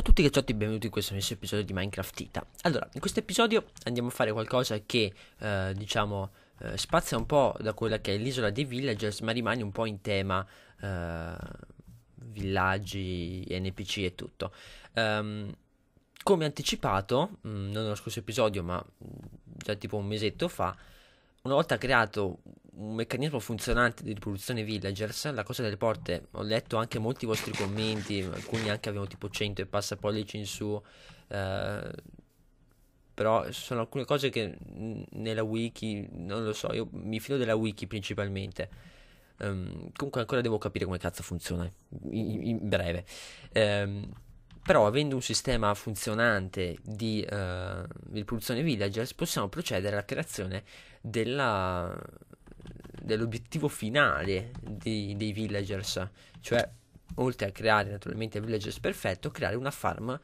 Ciao a tutti ciao e benvenuti in questo nuovo episodio di Minecraft Ita. Allora, in questo episodio andiamo a fare qualcosa che, eh, diciamo, eh, spazia un po' da quella che è l'isola dei villagers, ma rimane un po' in tema eh, villaggi, NPC e tutto. Um, come anticipato, mh, mm, non nello scorso episodio, ma mm, già tipo un mesetto fa, una volta creato un meccanismo funzionante di riproduzione villagers, la cosa delle porte, ho letto anche molti vostri commenti, alcuni anche avevano tipo 100 e passa pollici in su, eh, però sono alcune cose che nella wiki, non lo so, io mi fido della wiki principalmente. Um, comunque ancora devo capire come cazzo funziona, in, in breve. Um, però avendo un sistema funzionante di, eh, di villagers possiamo procedere alla creazione della, dell'obiettivo finale di, dei villagers, cioè oltre a creare naturalmente il villagers perfetto, creare una farm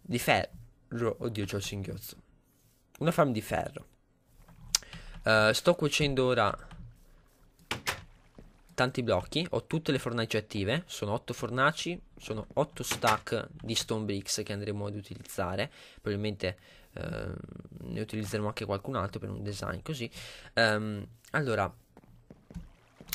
di ferro, oddio c'ho il singhiozzo, una farm di ferro. Uh, sto cuocendo ora tanti blocchi, ho tutte le fornaci attive, sono 8 fornaci, sono 8 stack di stone bricks che andremo ad utilizzare probabilmente ehm, ne utilizzeremo anche qualcun altro per un design così ehm, allora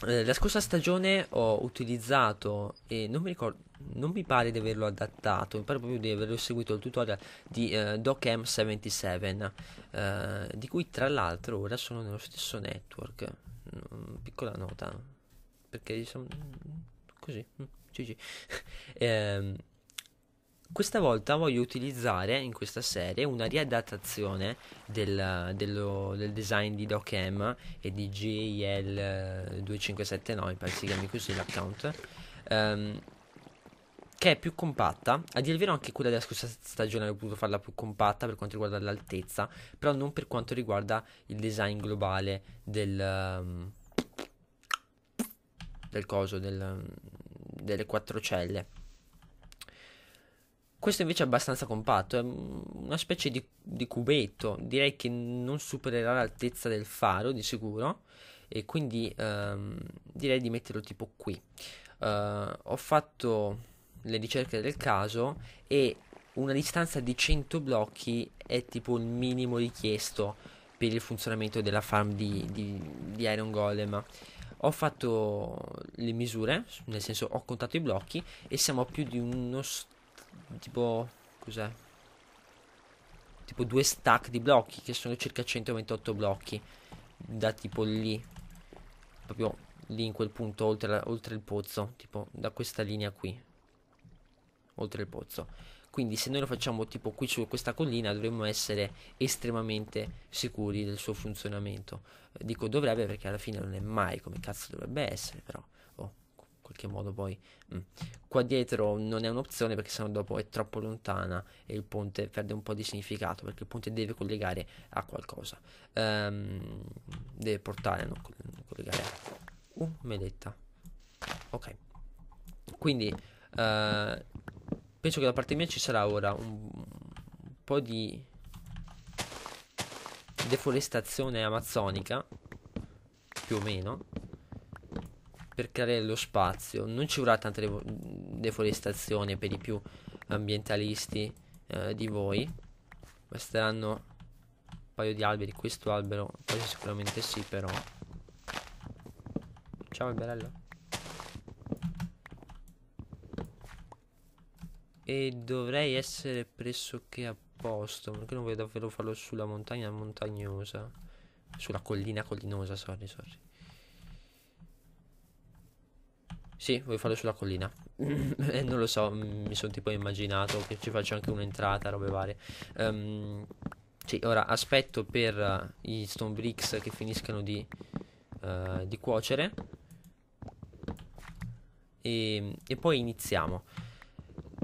eh, la scorsa stagione ho utilizzato e non mi ricordo non mi pare di averlo adattato mi pare proprio di averlo seguito il tutorial di eh, DocM77 eh, di cui tra l'altro ora sono nello stesso network mm, piccola nota perché diciamo così mm. GG. eh, questa volta voglio utilizzare in questa serie una riadattazione del, dello, del design di DocM e di jl 2579 pare si chiami così l'account, ehm, che è più compatta. A dire il vero anche quella della scorsa stagione avevo potuto farla più compatta per quanto riguarda l'altezza, però non per quanto riguarda il design globale del... Um, del coso, del delle quattro celle. Questo invece è abbastanza compatto, è una specie di, di cubetto, direi che non supererà l'altezza del faro di sicuro e quindi ehm, direi di metterlo tipo qui. Uh, ho fatto le ricerche del caso e una distanza di 100 blocchi è tipo il minimo richiesto per il funzionamento della farm di, di, di Iron Golem ho fatto le misure, nel senso ho contato i blocchi e siamo a più di uno st- tipo cos'è? Tipo due stack di blocchi che sono circa 128 blocchi da tipo lì proprio lì in quel punto oltre, la, oltre il pozzo, tipo da questa linea qui oltre il pozzo. Quindi se noi lo facciamo tipo qui su questa collina dovremmo essere estremamente sicuri del suo funzionamento. Eh, dico dovrebbe perché alla fine non è mai come cazzo dovrebbe essere, però oh, in qualche modo poi... Mm. Qua dietro non è un'opzione perché sennò dopo è troppo lontana e il ponte perde un po' di significato perché il ponte deve collegare a qualcosa. Um, deve portare, non collegare a... Uh, meletta. Ok. Quindi... Uh, Penso che da parte mia ci sarà ora un, un po' di deforestazione amazzonica, più o meno, per creare lo spazio. Non ci vorrà tanta deforestazione per i più ambientalisti eh, di voi. Basteranno un paio di alberi. Questo albero, questo sicuramente sì, però. Ciao alberello. E dovrei essere pressoché a posto, perché non voglio davvero farlo sulla montagna montagnosa. Sulla collina collinosa, sorry, sorry. Sì, voglio farlo sulla collina. eh, non lo so, mi sono tipo immaginato che ci faccio anche un'entrata, robe varie. Um, sì, ora aspetto per uh, eh, gli stone bricks che finiscano di, uh, di cuocere. E, e poi iniziamo.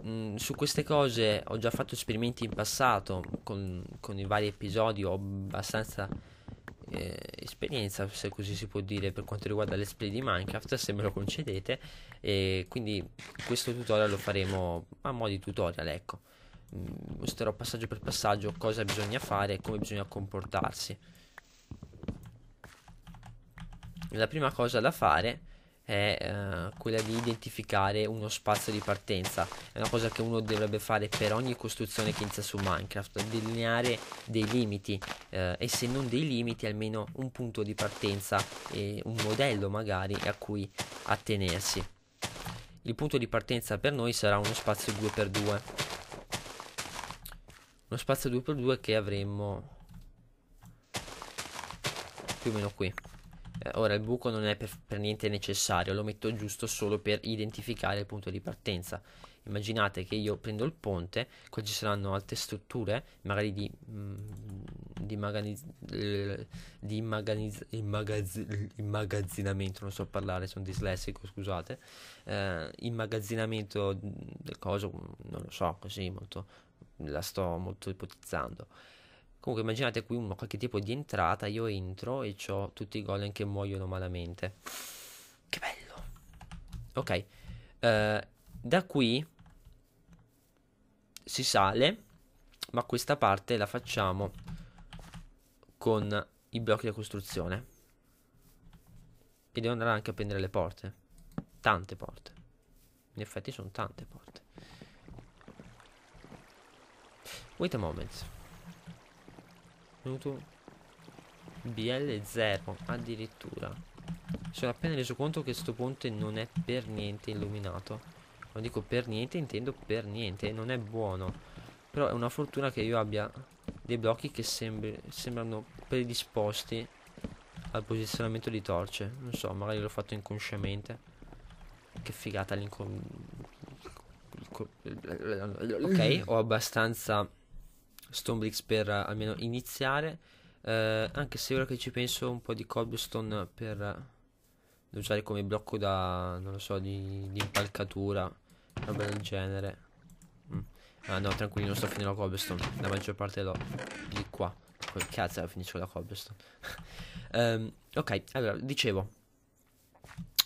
Mm, su queste cose ho già fatto esperimenti in passato con, con i vari episodi, ho abbastanza eh, esperienza, se così si può dire, per quanto riguarda le play di Minecraft, se me lo concedete, e quindi questo tutorial lo faremo a mo' di tutorial, ecco. Mm, mostrerò passaggio per passaggio cosa bisogna fare e come bisogna comportarsi. La prima cosa da fare è è uh, quella di identificare uno spazio di partenza. È una cosa che uno dovrebbe fare per ogni costruzione che inizia su Minecraft, delineare dei limiti uh, e se non dei limiti almeno un punto di partenza e un modello magari a cui attenersi. Il punto di partenza per noi sarà uno spazio 2x2. Uno spazio 2x2 che avremmo più o meno qui ora il buco non è per, per niente necessario, lo metto giusto solo per identificare il punto di partenza. Immaginate che io prendo il ponte, qua ci saranno altre strutture, magari di, mm, di, maganiz- di maganiz- immagazz- immagazzinamento, non so parlare, sono dislessico, scusate, eh, immagazzinamento del coso, mm, non lo so, così molto, la sto molto ipotizzando. Comunque immaginate qui un qualche tipo di entrata, io entro e ho tutti i golem che muoiono malamente. Che bello. Ok. Uh, da qui si sale, ma questa parte la facciamo con i blocchi da costruzione. E devo andare anche a prendere le porte. Tante porte. In effetti sono tante porte. Wait a moment. Venuto BL0 addirittura. Mi sono appena reso conto che questo ponte non è per niente illuminato. Non dico per niente, intendo per niente, non è buono. Però è una fortuna che io abbia dei blocchi che sembr sembrano predisposti al posizionamento di torce. Non so, magari l'ho fatto inconsciamente. Che figata l'incon... Ok, ho abbastanza Stonebricks per eh, almeno iniziare. Eh, anche se ora che ci penso un po' di cobblestone per da eh, usare come blocco da, non lo so, di, di impalcatura, roba del genere. Mm. Ah no, tranquillo, sto finendo la cobblestone, la maggior parte l'ho di qua. Quel cazzo la finisco la cobblestone. um, ok, allora, dicevo.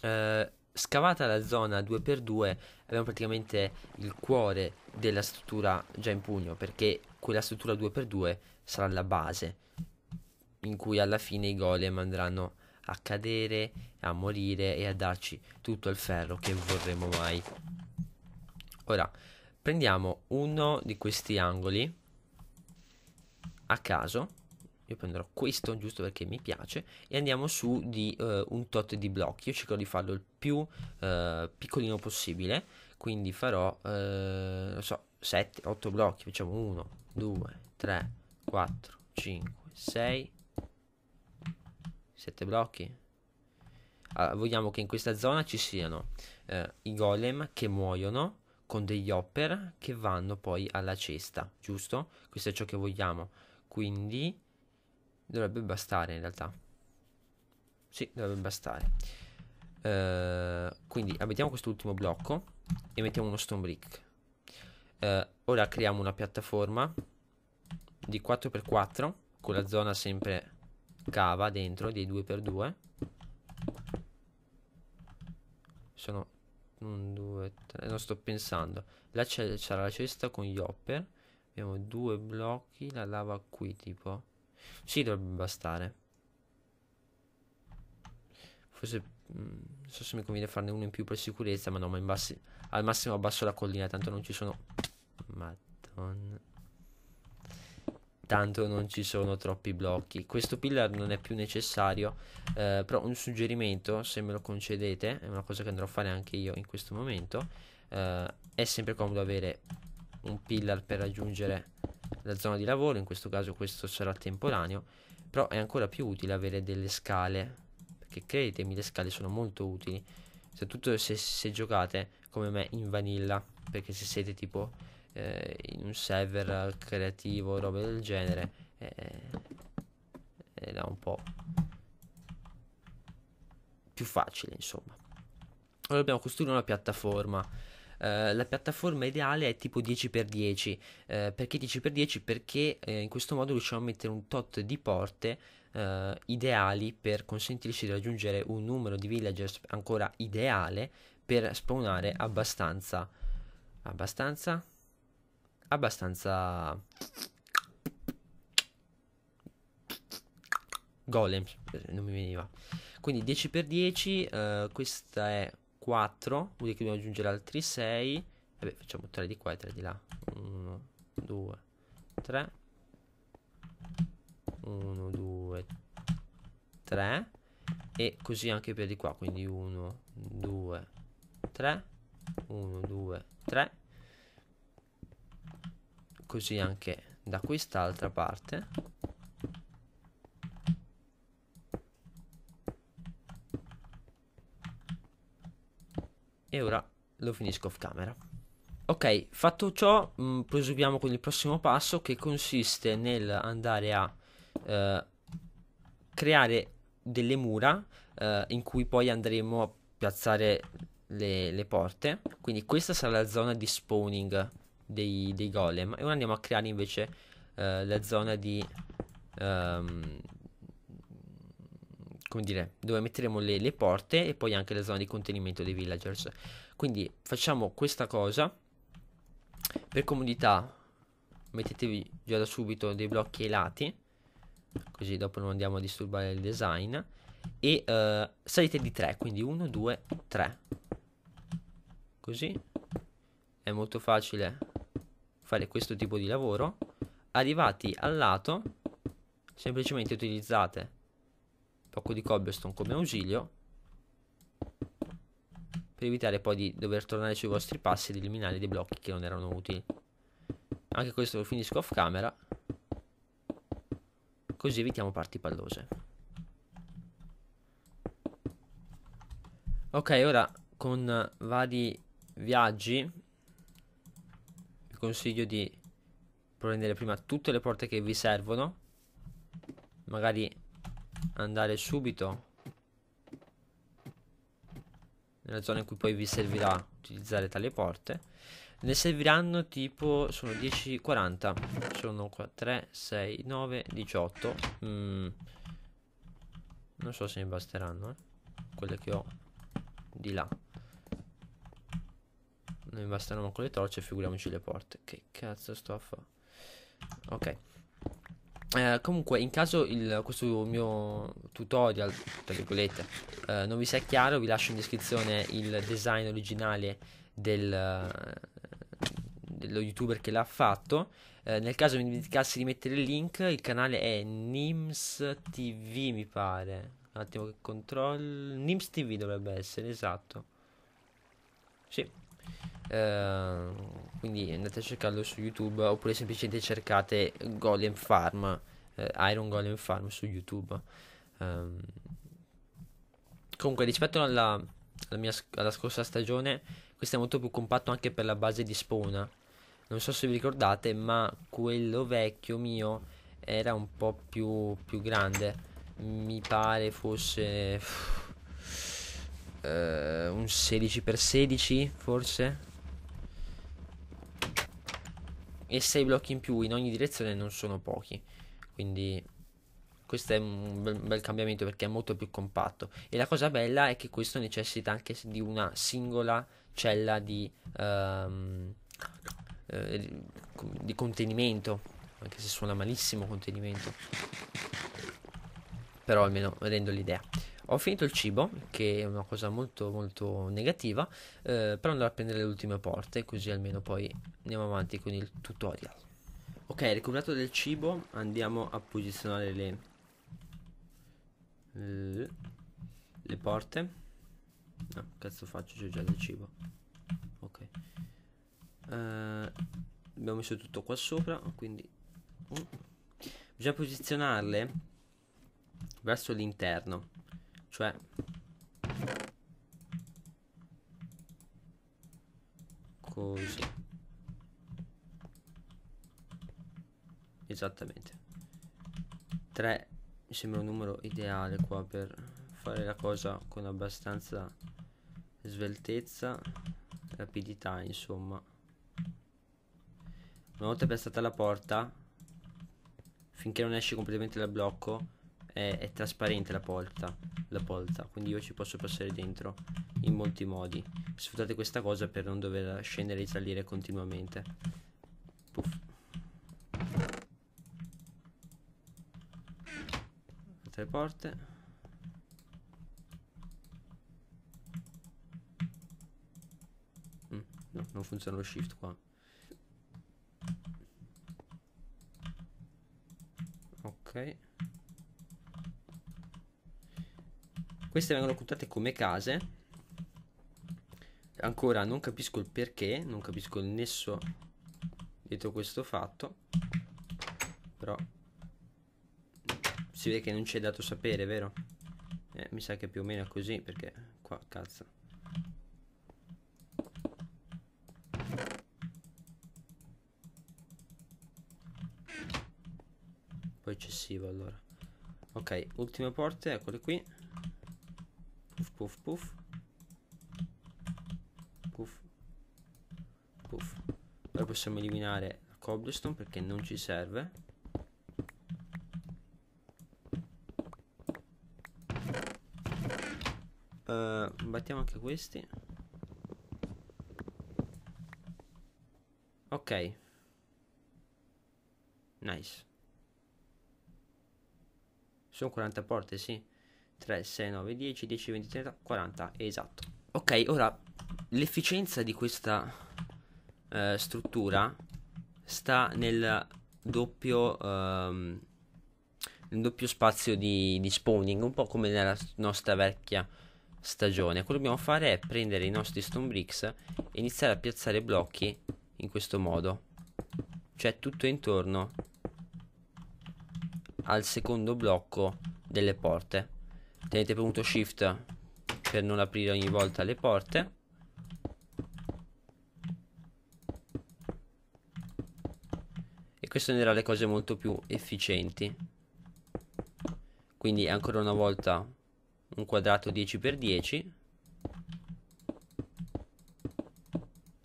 Eh, scavata la zona 2x2 abbiamo praticamente il cuore della struttura già in pugno perché quella struttura 2x2 sarà la base in cui alla fine i golem andranno a cadere, a morire e a darci tutto il ferro che vorremmo mai. Ora prendiamo uno di questi angoli a caso io prenderò questo giusto perché mi piace e andiamo su di eh, un tot di blocchi io cercherò di farlo il più eh, piccolino possibile quindi farò eh, non so 7 8 blocchi facciamo 1 2 3 4 5 6 7 blocchi allora, vogliamo che in questa zona ci siano eh, i golem che muoiono con degli hopper che vanno poi alla cesta giusto questo è ciò che vogliamo quindi Dovrebbe bastare in realtà. Sì, dovrebbe bastare. Uh, quindi abitiamo quest'ultimo blocco e mettiamo uno stone brick. Uh, ora creiamo una piattaforma di 4x4 con la zona sempre cava dentro di 2x2. Sono 1, 2, 3, non sto pensando. Là c'era la cesta con gli hopper. Abbiamo due blocchi, la lava qui tipo. Sì, dovrebbe bastare. Forse... Mh, mm, non so se mi conviene farne uno in più per sicurezza, ma no, ma in bassi, al massimo abbasso la collina, tanto non ci sono... Madonna. Tanto non ci sono troppi blocchi. Questo pillar non è più necessario, eh, però un suggerimento, se me lo concedete, è una cosa che andrò a fare anche io in questo momento, eh, è sempre comodo avere un pillar per raggiungere la zona di lavoro, in questo caso questo sarà temporaneo, però è ancora più utile avere delle scale, perché credetemi le scale sono molto utili, soprattutto se, se giocate come me in vanilla, perché se siete tipo eh, in un server creativo o roba del genere, eh, eh, è un po' più facile insomma. Ora dobbiamo costruire una piattaforma. Eh, la piattaforma ideale è tipo 10x10 eh, perché 10x10 perché eh, in questo modo riusciamo a mettere un tot di porte eh, ideali per consentirci di raggiungere un numero di villagers ancora ideale per spawnare abbastanza abbastanza abbastanza golem eh, non mi veniva quindi 10x10 uh, questa è 4, vuol dire che dobbiamo aggiungere altri 6. Vabbè, facciamo 3 di qua e 3 di là. 1, 2, 3. 1, 2, 3. E così anche per di qua, quindi 1, 2, 3. 1, 2, 3. Così anche da quest'altra parte. lo finisco off camera. Ok, fatto ciò, mh, mm, proseguiamo con il prossimo passo che consiste nel andare a eh, creare delle mura eh, in cui poi andremo a piazzare le, le, porte. Quindi questa sarà la zona di spawning dei, dei golem. E ora andiamo a creare invece eh, la zona di, um, come dire, dove metteremo le, le, porte e poi anche la zona di contenimento dei villagers. Quindi facciamo questa cosa. Per comodità mettetevi già da subito dei blocchi ai lati, così dopo non andiamo a disturbare il design. E uh, salite di 3, quindi 1, 2, 3. Così è molto facile fare questo tipo di lavoro. Arrivati al lato, semplicemente utilizzate poco di cobblestone come ausilio per evitare poi di dover tornare sui vostri passi ed eliminare dei blocchi che non erano utili anche questo lo finisco off camera così evitiamo parti pallose ok ora con vari viaggi vi consiglio di prendere prima tutte le porte che vi servono magari andare subito nella zona in cui poi vi servirà utilizzare tale porte ne serviranno tipo sono 10 40 sono 3 6 9 18 mm. non so se mi basteranno eh. quelle che ho di là non mi bastano manco le torce figuriamoci le porte che cazzo sto a fare ok eh, comunque, in caso il, questo mio tutorial, tra virgolette, eh, non vi sia chiaro, vi lascio in descrizione il design originale del, dello youtuber che l'ha fatto. Eh, nel caso mi dimenticassi di mettere il link, il canale è Nims TV, mi pare. Un attimo che controllo. Nims TV dovrebbe essere, esatto. Sì. Eh, quindi andate a cercarlo su YouTube oppure semplicemente cercate Golem Farm, eh, Iron Golem Farm su YouTube. Um, comunque rispetto alla, alla, mia, alla, scorsa stagione, questo è molto più compatto anche per la base di Spona. Non so se vi ricordate, ma quello vecchio mio era un po' più, più grande. Mi pare fosse uh, un 16x16 forse e 6 blocchi in più in ogni direzione non sono pochi. Quindi questo è un bel, bel, cambiamento perché è molto più compatto. E la cosa bella è che questo necessita anche di una singola cella di, um, eh, di contenimento, anche se suona malissimo contenimento. Però almeno rendo l'idea. Ho finito il cibo, che è una cosa molto molto negativa, eh, però andrò a prendere le ultime porte, così almeno poi andiamo avanti con il tutorial. Ok, recuperato del cibo, andiamo a posizionare le, le, porte. No, ah, cazzo faccio, c'è già del cibo. Ok. Uh, abbiamo messo tutto qua sopra, quindi... Mm, mm. Bisogna posizionarle verso l'interno cioè... Così. Esattamente. 3 mi sembra un numero ideale qua per fare la cosa con abbastanza sveltezza, rapidità insomma. Una volta piazzata la porta, finché non esci completamente dal blocco, è, è trasparente la porta la polta quindi io ci posso passare dentro in molti modi. Sfruttate questa cosa per non dover scendere e salire continuamente. Puff. Altre porte. Mm, no, non funziona lo shift qua. Ok. Queste vengono contate come case. Ancora non capisco il perché, non capisco il nesso dietro questo fatto. Però si vede che non ci è dato sapere, vero? Eh, mi sa che più o meno è così perché qua cazzo. Poi eccessivo allora. Ok, ultime porte, eccole qui puff, puff. Puff. Puff. Ora possiamo eliminare la cobblestone perché non ci serve. Uh, battiamo anche questi. Ok. Nice. Sono 40 porte, sì. 3, 6, 9, 10, 10, 20, 30, 40, esatto. Ok, ora l'efficienza di questa eh, struttura sta nel doppio, ehm, nel doppio spazio di, di spawning, un po' come nella nostra vecchia stagione. Quello che dobbiamo fare è prendere i nostri stone bricks e iniziare a piazzare blocchi in questo modo. Cioè tutto intorno al secondo blocco delle porte tenete premuto shift per non aprire ogni volta le porte e questo renderà le cose molto più efficienti quindi ancora una volta un quadrato 10x10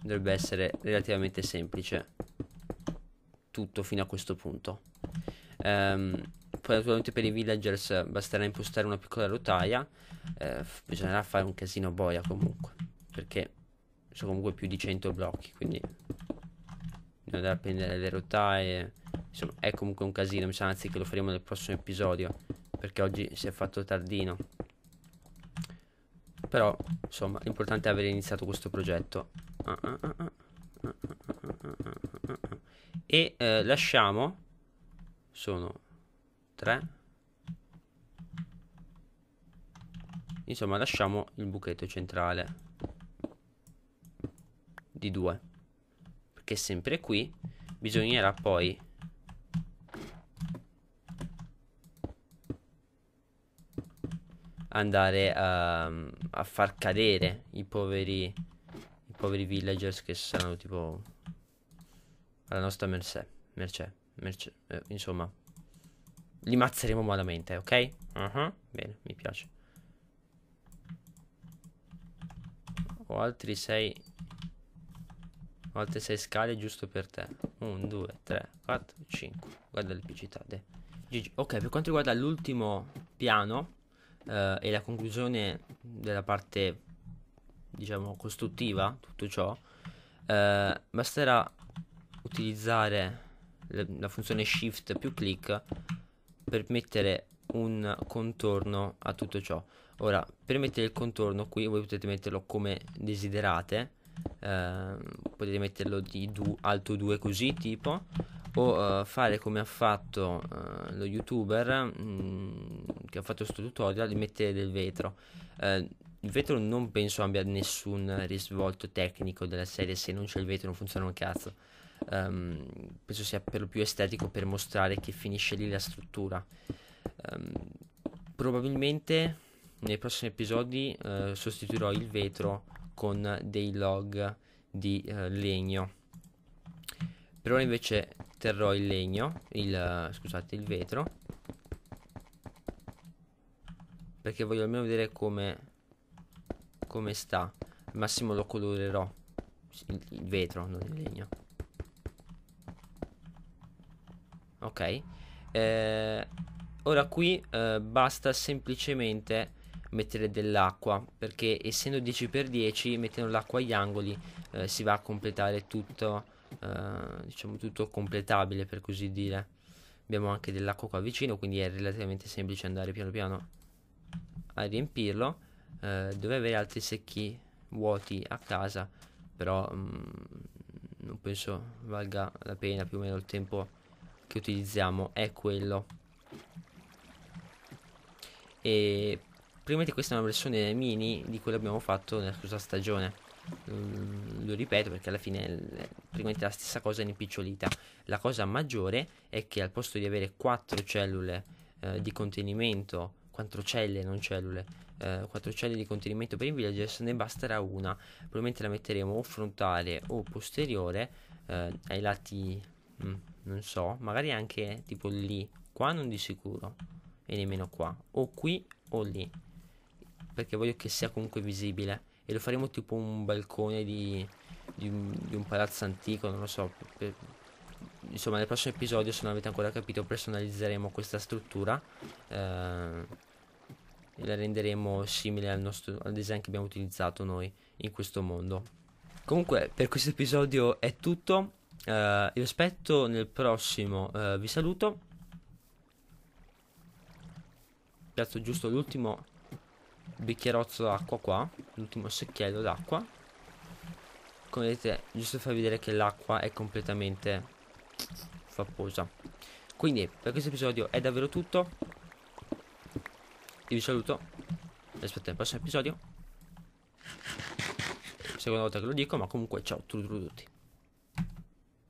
dovrebbe essere relativamente semplice tutto fino a questo punto um, poi naturalmente per i villagers basterà impostare una piccola rotaia eh, bisognerà fare un casino boia comunque perché sono comunque più di 100 blocchi quindi bisogna andare a prendere le rotaie insomma è comunque un casino mi sa anzi che lo faremo nel prossimo episodio perché oggi si è fatto tardino però insomma l'importante è aver iniziato questo progetto e eh, lasciamo sono 3 insomma lasciamo il buchetto centrale di 2 perché sempre qui bisognerà poi andare a, a far cadere i poveri i poveri villagers che saranno tipo alla nostra mercè mercè, mercè eh, insomma li mazzeremo malamente, ok? Uh mhm. -huh. Bene, mi piace. Ho altri 6 Ho altre 6 scale giusto per te 1, 2, 3, 4, 5 Guarda le pubblicità Ok, per quanto riguarda l'ultimo piano eh, E la conclusione della parte Diciamo costruttiva Tutto ciò eh, Basterà utilizzare La funzione shift più click per mettere un contorno a tutto ciò ora per mettere il contorno qui voi potete metterlo come desiderate eh, potete metterlo di du alto 2 così tipo o uh, fare come ha fatto uh, lo youtuber mh, mm, che ha fatto questo tutorial di mettere del vetro uh, il vetro non penso abbia nessun risvolto tecnico della serie se non c'è il vetro non funziona un cazzo um, penso sia per lo più estetico per mostrare che finisce lì la struttura. Um, probabilmente nei prossimi episodi uh, sostituirò il vetro con dei log di uh, legno. Per ora invece terrò il legno, il, uh, scusate, il vetro. Perché voglio almeno vedere come, come sta. Al massimo lo colorerò. Il, il vetro, non il legno. ok eh, ora qui eh, basta semplicemente mettere dell'acqua perché essendo 10x10 mettendo l'acqua agli angoli eh, si va a completare tutto eh, diciamo tutto completabile per così dire abbiamo anche dell'acqua qua vicino quindi è relativamente semplice andare piano piano a riempirlo eh, dove avere altri secchi vuoti a casa però mh, mm, non penso valga la pena più o meno il tempo che utilizziamo è quello e praticamente questa è una versione mini di quello che abbiamo fatto nella scorsa stagione mm, lo ripeto perché alla fine è praticamente la stessa cosa rimpicciolita la cosa maggiore è che al posto di avere 4 cellule eh, di contenimento 4 celle non cellule eh, 4 celle di contenimento per i villagers ne basterà una probabilmente la metteremo o frontale o posteriore eh, ai lati Mm, non so magari anche eh, tipo lì qua non di sicuro e nemmeno qua o qui o lì perché voglio che sia comunque visibile e lo faremo tipo un balcone di, di, un, di un, palazzo antico non lo so per, insomma nel prossimo episodio se non avete ancora capito personalizzeremo questa struttura eh, e la renderemo simile al, nostro, al design che abbiamo utilizzato noi in questo mondo comunque per questo episodio è tutto eh, vi aspetto nel prossimo eh, vi saluto Piazzo giusto l'ultimo bicchierozzo d'acqua qua l'ultimo secchiello d'acqua come vedete giusto per vedere che l'acqua è completamente fapposa quindi per questo episodio è davvero tutto io vi saluto e aspetto nel prossimo episodio seconda volta che lo dico ma comunque ciao a tutti